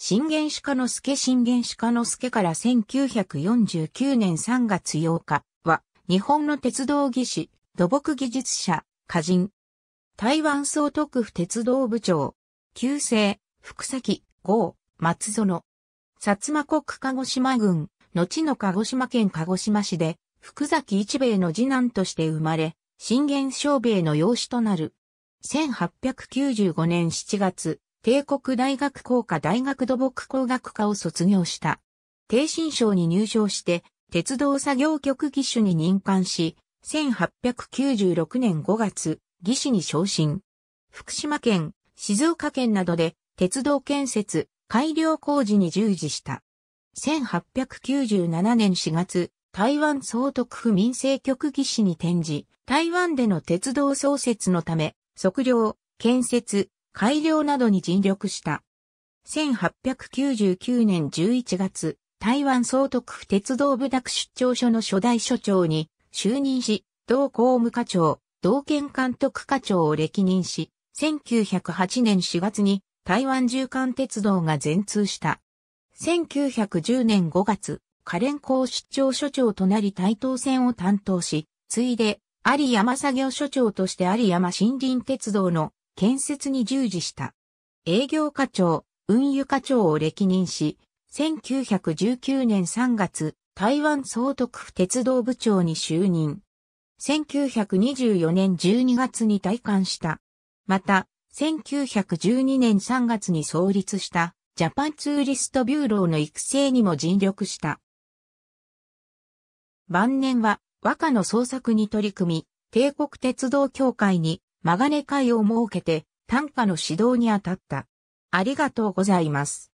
新元鹿家の助新元鹿家の助から1949年3月8日は、日本の鉄道技師、土木技術者、歌人。台湾総督府鉄道部長、旧姓、福崎、郷、松園。薩摩国鹿児島郡、後の鹿児島県鹿児島市で、福崎一兵衛の次男として生まれ、新元小兵衛の養子となる。1895年7月、帝国大学工科大学土木工学科を卒業した。低新省に入省して、鉄道作業局技師に任官し、1896年5月、技師に昇進。福島県、静岡県などで、鉄道建設、改良工事に従事した。1897年4月、台湾総督府民生局技師に転じ、台湾での鉄道創設のため、測量、建設、改良などに尽力した。1899年11月、台湾総督府鉄道部宅出張所の初代所長に就任し、同公務課長、同県監督課長を歴任し、1908年4月に台湾縦貫鉄道が全通した。1910年5月、可連港出張所長となり台東線を担当し、ついで、有山作業所長として有山森林鉄道の建設に従事した。営業課長、運輸課長を歴任し、1919年3月、台湾総督府鉄道部長に就任。1924年12月に退官した。また、1912年3月に創立したジャパンツーリストビューローの育成にも尽力した。晩年は和歌の創作に取り組み、帝国鉄道協会にマガネ会を設けて短歌の指導に当たった。ありがとうございます。